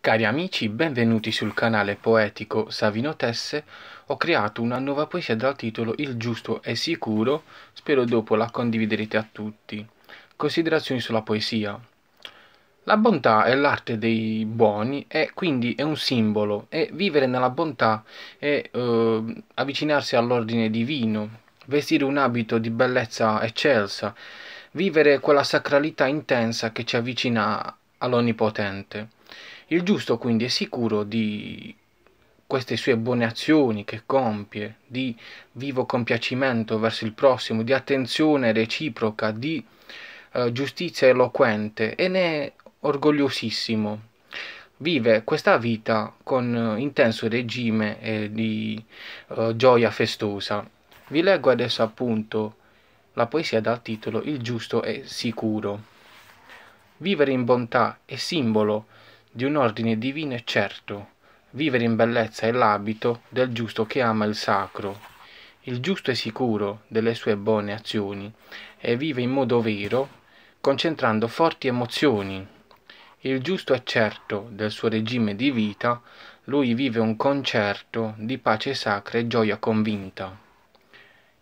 Cari amici, benvenuti sul canale poetico Savino Tesse. Ho creato una nuova poesia dal titolo Il giusto è sicuro, spero dopo la condividerete a tutti. Considerazioni sulla poesia. La bontà è l'arte dei buoni e quindi è un simbolo e vivere nella bontà è eh, avvicinarsi all'ordine divino, vestire un abito di bellezza eccelsa, vivere quella sacralità intensa che ci avvicina all'Onnipotente. Il giusto quindi è sicuro di queste sue buone azioni che compie, di vivo compiacimento verso il prossimo, di attenzione reciproca, di eh, giustizia eloquente e ne è orgogliosissimo. Vive questa vita con eh, intenso regime e di eh, gioia festosa. Vi leggo adesso appunto la poesia dal titolo Il giusto è sicuro. Vivere in bontà è simbolo di un ordine divino e certo, vivere in bellezza è l'abito del giusto che ama il sacro. Il giusto è sicuro delle sue buone azioni e vive in modo vero, concentrando forti emozioni. Il giusto è certo del suo regime di vita, lui vive un concerto di pace sacra e gioia convinta.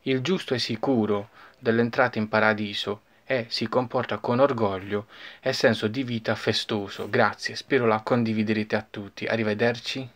Il giusto è sicuro dell'entrata in paradiso e si comporta con orgoglio e senso di vita festoso. Grazie, spero la condividerete a tutti. Arrivederci.